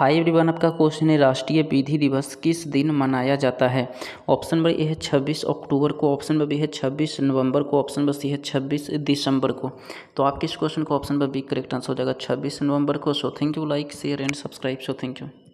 five everyone आपका question है राष्ट्रीय विधि दिवस किस दिन मनाया जाता है ऑप्शन नंबर ए है छब्बीस अक्टूबर को ऑप्शन नंबर बी है छब्बीस नवंबर को ऑप्शन नंबर सी है छब्बीस दिसंबर को तो आपके इस क्वेश्चन को option number B correct answer हो जाएगा छब्बीस नवंबर को so thank you like share and subscribe so thank you